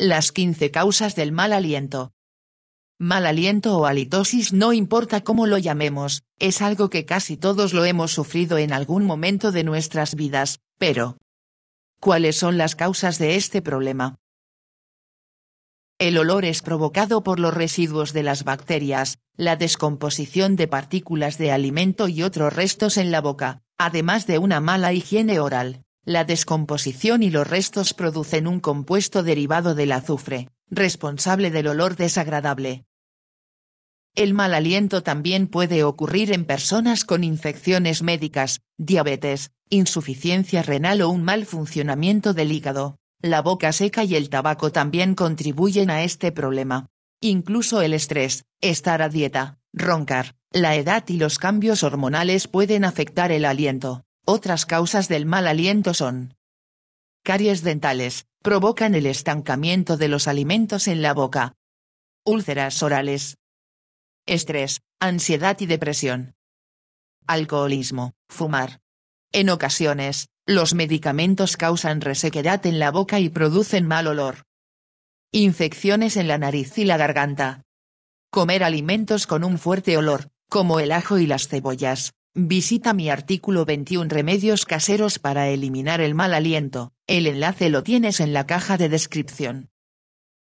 Las 15 causas del mal aliento. Mal aliento o halitosis no importa cómo lo llamemos, es algo que casi todos lo hemos sufrido en algún momento de nuestras vidas, pero ¿cuáles son las causas de este problema? El olor es provocado por los residuos de las bacterias, la descomposición de partículas de alimento y otros restos en la boca, además de una mala higiene oral. La descomposición y los restos producen un compuesto derivado del azufre, responsable del olor desagradable. El mal aliento también puede ocurrir en personas con infecciones médicas, diabetes, insuficiencia renal o un mal funcionamiento del hígado. La boca seca y el tabaco también contribuyen a este problema. Incluso el estrés, estar a dieta, roncar, la edad y los cambios hormonales pueden afectar el aliento. Otras causas del mal aliento son caries dentales, provocan el estancamiento de los alimentos en la boca, úlceras orales, estrés, ansiedad y depresión, alcoholismo, fumar. En ocasiones, los medicamentos causan resequedad en la boca y producen mal olor, infecciones en la nariz y la garganta, comer alimentos con un fuerte olor, como el ajo y las cebollas, Visita mi artículo 21 Remedios caseros para eliminar el mal aliento, el enlace lo tienes en la caja de descripción.